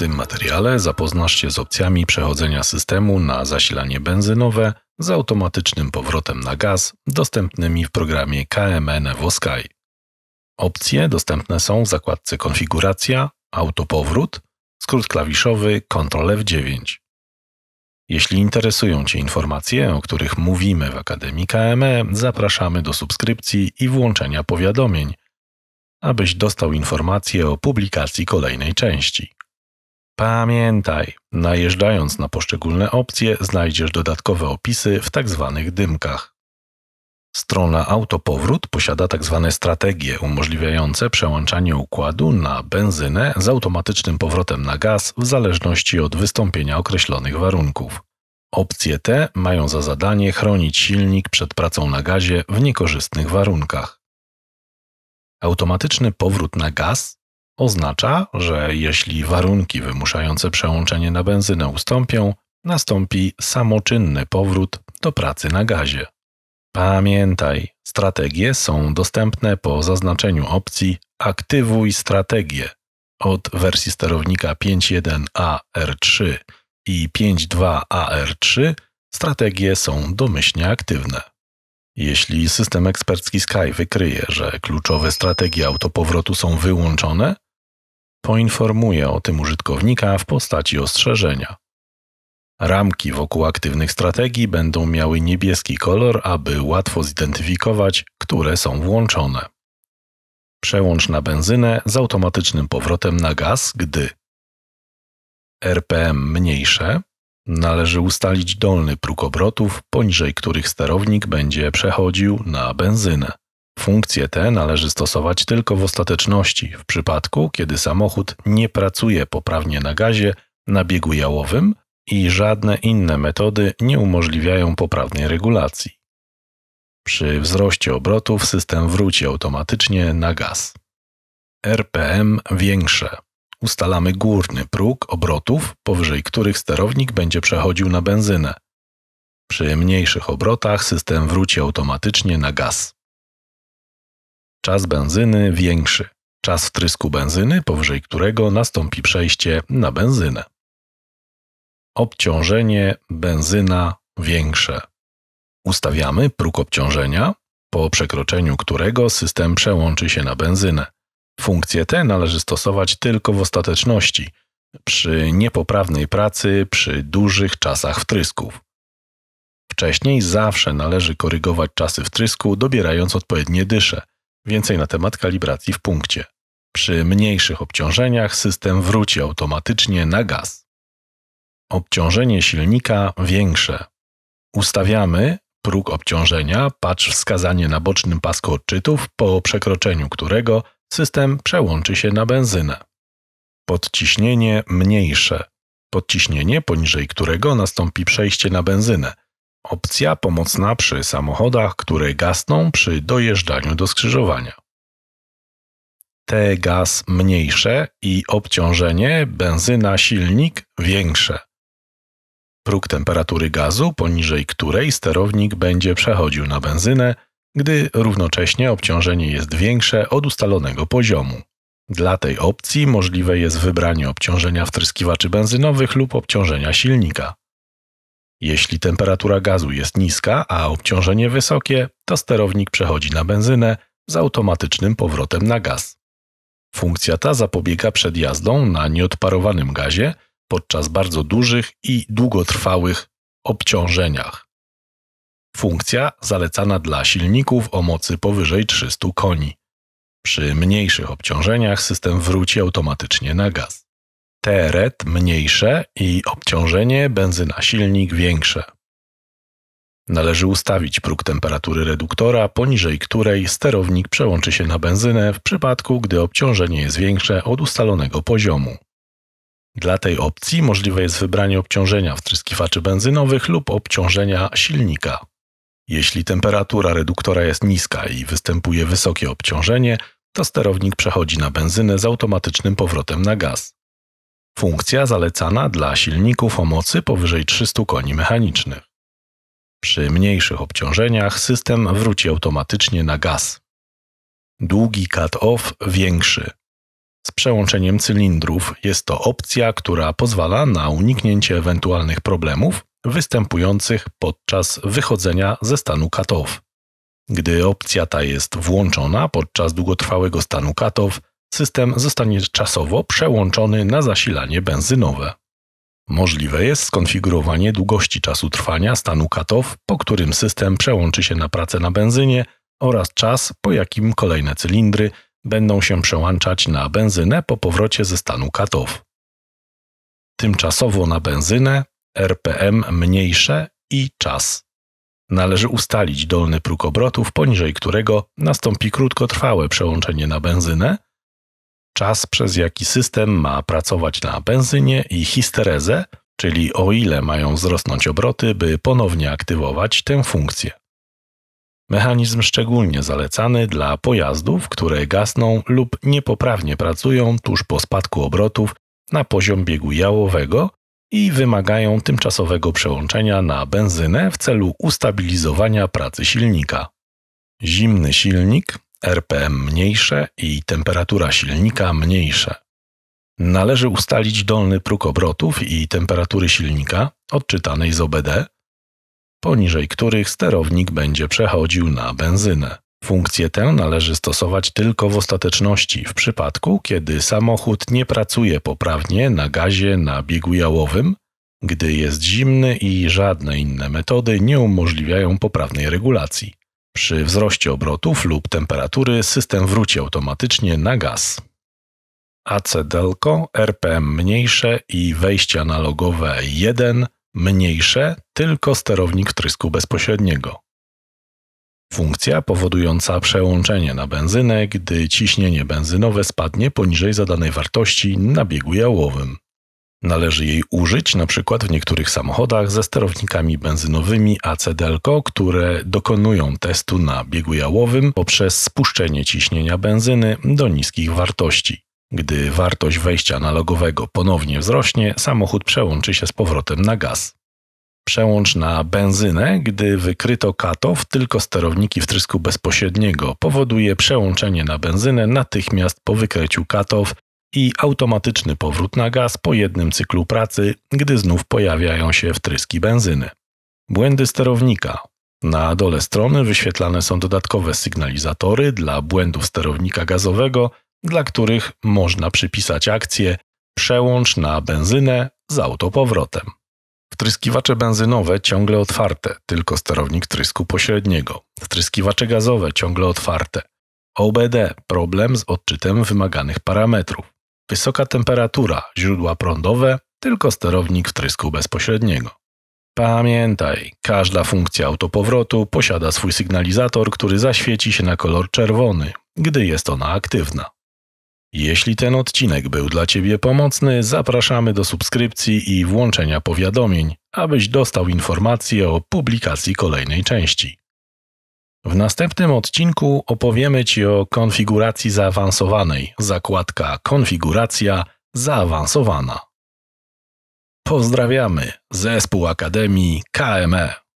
tym materiale zapoznasz się z opcjami przechodzenia systemu na zasilanie benzynowe z automatycznym powrotem na gaz dostępnymi w programie KMN Sky. Opcje dostępne są w zakładce Konfiguracja, Autopowrót, skrót klawiszowy Ctrl F9. Jeśli interesują Cię informacje, o których mówimy w Akademii KME, zapraszamy do subskrypcji i włączenia powiadomień, abyś dostał informacje o publikacji kolejnej części. Pamiętaj, najeżdżając na poszczególne opcje, znajdziesz dodatkowe opisy w tzw. Tak dymkach. Strona Autopowrót posiada tzw. Tak strategie umożliwiające przełączanie układu na benzynę z automatycznym powrotem na gaz w zależności od wystąpienia określonych warunków. Opcje te mają za zadanie chronić silnik przed pracą na gazie w niekorzystnych warunkach. Automatyczny powrót na gaz Oznacza, że jeśli warunki wymuszające przełączenie na benzynę ustąpią, nastąpi samoczynny powrót do pracy na gazie. Pamiętaj, strategie są dostępne po zaznaczeniu opcji Aktywuj strategię od wersji sterownika 5.1AR3 i 5.2AR3 strategie są domyślnie aktywne. Jeśli system ekspercki Sky wykryje, że kluczowe strategie autopowrotu są wyłączone, poinformuje o tym użytkownika w postaci ostrzeżenia. Ramki wokół aktywnych strategii będą miały niebieski kolor, aby łatwo zidentyfikować, które są włączone. Przełącz na benzynę z automatycznym powrotem na gaz, gdy RPM mniejsze, należy ustalić dolny próg obrotów, poniżej których sterownik będzie przechodził na benzynę. Funkcje te należy stosować tylko w ostateczności, w przypadku, kiedy samochód nie pracuje poprawnie na gazie, na biegu jałowym i żadne inne metody nie umożliwiają poprawnej regulacji. Przy wzroście obrotów system wróci automatycznie na gaz. RPM większe. Ustalamy górny próg obrotów, powyżej których sterownik będzie przechodził na benzynę. Przy mniejszych obrotach system wróci automatycznie na gaz czas benzyny większy, czas wtrysku benzyny, powyżej którego nastąpi przejście na benzynę. Obciążenie benzyna większe. Ustawiamy próg obciążenia, po przekroczeniu którego system przełączy się na benzynę. Funkcje te należy stosować tylko w ostateczności, przy niepoprawnej pracy, przy dużych czasach wtrysków. Wcześniej zawsze należy korygować czasy wtrysku, dobierając odpowiednie dysze, Więcej na temat kalibracji w punkcie. Przy mniejszych obciążeniach system wróci automatycznie na gaz. Obciążenie silnika większe. Ustawiamy próg obciążenia, patrz wskazanie na bocznym pasku odczytów, po przekroczeniu którego system przełączy się na benzynę. Podciśnienie mniejsze. Podciśnienie, poniżej którego nastąpi przejście na benzynę, Opcja pomocna przy samochodach, które gasną przy dojeżdżaniu do skrzyżowania. T gaz mniejsze i obciążenie benzyna silnik większe. Próg temperatury gazu, poniżej której sterownik będzie przechodził na benzynę, gdy równocześnie obciążenie jest większe od ustalonego poziomu. Dla tej opcji możliwe jest wybranie obciążenia wtryskiwaczy benzynowych lub obciążenia silnika. Jeśli temperatura gazu jest niska, a obciążenie wysokie, to sterownik przechodzi na benzynę z automatycznym powrotem na gaz. Funkcja ta zapobiega przed jazdą na nieodparowanym gazie podczas bardzo dużych i długotrwałych obciążeniach. Funkcja zalecana dla silników o mocy powyżej 300 koni. Przy mniejszych obciążeniach system wróci automatycznie na gaz. Teret mniejsze i obciążenie benzyna silnik większe. Należy ustawić próg temperatury reduktora, poniżej której sterownik przełączy się na benzynę w przypadku, gdy obciążenie jest większe od ustalonego poziomu. Dla tej opcji możliwe jest wybranie obciążenia wtryskiwaczy benzynowych lub obciążenia silnika. Jeśli temperatura reduktora jest niska i występuje wysokie obciążenie, to sterownik przechodzi na benzynę z automatycznym powrotem na gaz. Funkcja zalecana dla silników o mocy powyżej 300 koni mechanicznych. Przy mniejszych obciążeniach system wróci automatycznie na gaz. Długi cut-off większy. Z przełączeniem cylindrów jest to opcja, która pozwala na uniknięcie ewentualnych problemów występujących podczas wychodzenia ze stanu cut-off. Gdy opcja ta jest włączona podczas długotrwałego stanu cut-off, system zostanie czasowo przełączony na zasilanie benzynowe. Możliwe jest skonfigurowanie długości czasu trwania stanu cut po którym system przełączy się na pracę na benzynie oraz czas, po jakim kolejne cylindry będą się przełączać na benzynę po powrocie ze stanu cut Tymczasowo na benzynę RPM mniejsze i czas. Należy ustalić dolny próg obrotów, poniżej którego nastąpi krótkotrwałe przełączenie na benzynę – czas, przez jaki system ma pracować na benzynie i histerezę, czyli o ile mają wzrosnąć obroty, by ponownie aktywować tę funkcję. Mechanizm szczególnie zalecany dla pojazdów, które gasną lub niepoprawnie pracują tuż po spadku obrotów na poziom biegu jałowego i wymagają tymczasowego przełączenia na benzynę w celu ustabilizowania pracy silnika. Zimny silnik RPM mniejsze i temperatura silnika mniejsze. Należy ustalić dolny próg obrotów i temperatury silnika odczytanej z OBD, poniżej których sterownik będzie przechodził na benzynę. Funkcję tę należy stosować tylko w ostateczności, w przypadku kiedy samochód nie pracuje poprawnie na gazie na biegu jałowym, gdy jest zimny i żadne inne metody nie umożliwiają poprawnej regulacji. Przy wzroście obrotów lub temperatury system wróci automatycznie na gaz. AC Delco RPM mniejsze i wejście analogowe 1 mniejsze, tylko sterownik trysku bezpośredniego. Funkcja powodująca przełączenie na benzynę, gdy ciśnienie benzynowe spadnie poniżej zadanej wartości na biegu jałowym. Należy jej użyć na przykład w niektórych samochodach ze sterownikami benzynowymi Delco, które dokonują testu na biegu jałowym poprzez spuszczenie ciśnienia benzyny do niskich wartości. Gdy wartość wejścia analogowego ponownie wzrośnie, samochód przełączy się z powrotem na gaz. Przełącz na benzynę, gdy wykryto katow, tylko sterowniki wtrysku bezpośredniego powoduje przełączenie na benzynę natychmiast po wykryciu katow i automatyczny powrót na gaz po jednym cyklu pracy, gdy znów pojawiają się wtryski benzyny. Błędy sterownika. Na dole strony wyświetlane są dodatkowe sygnalizatory dla błędów sterownika gazowego, dla których można przypisać akcję przełącz na benzynę z autopowrotem. Wtryskiwacze benzynowe ciągle otwarte, tylko sterownik trysku pośredniego. Wtryskiwacze gazowe ciągle otwarte. OBD problem z odczytem wymaganych parametrów wysoka temperatura, źródła prądowe, tylko sterownik wtrysku bezpośredniego. Pamiętaj, każda funkcja autopowrotu posiada swój sygnalizator, który zaświeci się na kolor czerwony, gdy jest ona aktywna. Jeśli ten odcinek był dla Ciebie pomocny, zapraszamy do subskrypcji i włączenia powiadomień, abyś dostał informacje o publikacji kolejnej części. W następnym odcinku opowiemy Ci o konfiguracji zaawansowanej. Zakładka Konfiguracja zaawansowana. Pozdrawiamy zespół Akademii KME.